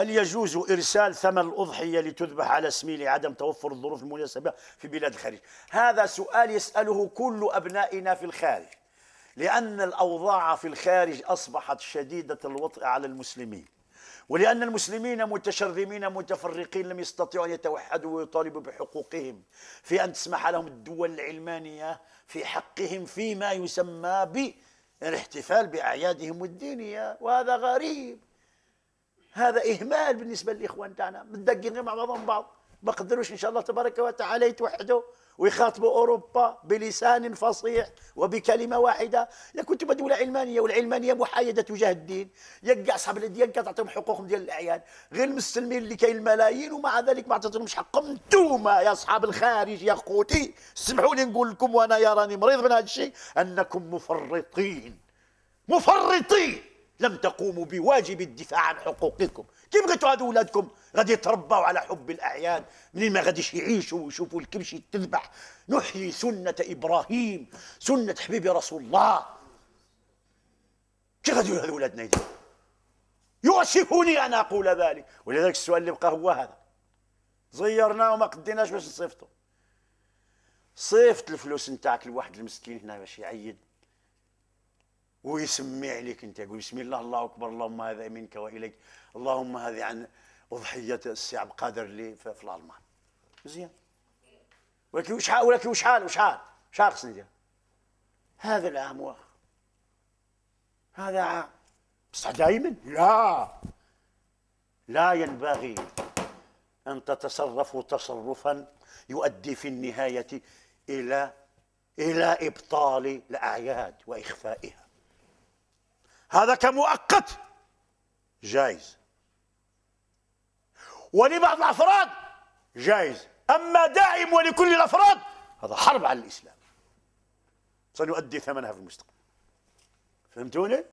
هل يجوز إرسال ثمن الأضحية لتذبح على اسمي لعدم توفر الظروف المناسبة في بلاد الخارج هذا سؤال يسأله كل أبنائنا في الخارج لأن الأوضاع في الخارج أصبحت شديدة الوطئ على المسلمين ولأن المسلمين متشرذمين متفرقين لم يستطيعوا أن يتوحدوا ويطالبوا بحقوقهم في أن تسمح لهم الدول العلمانية في حقهم فيما يسمى بالاحتفال بأعيادهم الدينية وهذا غريب هذا إهمال بالنسبة للإخوان تاعنا متدقين مع بعضهم بعض ما قدروش إن شاء الله تبارك وتعالى يتوحدوا ويخاطبوا أوروبا بلسان فصيح وبكلمة واحدة يا كنت دولة علمانية والعلمانية محايدة تجاه الدين كاع أصحاب الديانة تعطيهم حقوقهم ديال الأعيان غير المسلمين اللي كاين الملايين ومع ذلك ما عطيتهمش حقهم انتوما يا أصحاب الخارج يا خوتي اسمحوا لي نقول لكم وأنا يا راني مريض من هذا الشيء أنكم مفرطين مفرطين لم تقوموا بواجب الدفاع عن حقوقكم كيف بغيتوا هذو ولادكم غادي يتربوا على حب الاعيان منين ما غاديش يعيشوا ويشوفوا الكبش تذبح نحيي سنه ابراهيم سنه حبيبي رسول الله كيف غادي هادو ولادنا يديروا انا ان اقول ذلك ولذلك السؤال اللي بقى هو هذا زيرناه وما قديناش باش نصيفطوا صيفط الفلوس نتاعك لواحد المسكين هنا باش يعيد ويسمي عليك انت يقول بسم الله الله اكبر اللهم هذا منك واليك اللهم هذه عن اضحيه السي عبد القادر اللي في الالمان مزيان ولكن حال ولكن وش وش وشحال شحال خصني هذا العام واخ هذا عام بصح دائما لا لا ينبغي ان تتصرفوا تصرفا يؤدي في النهايه الى الى ابطال الاعياد واخفائها هذا كمؤقت جائز ولبعض الأفراد جائز أما دائم ولكل الأفراد هذا حرب على الإسلام سنؤدي ثمنها في المستقبل فهمتوني؟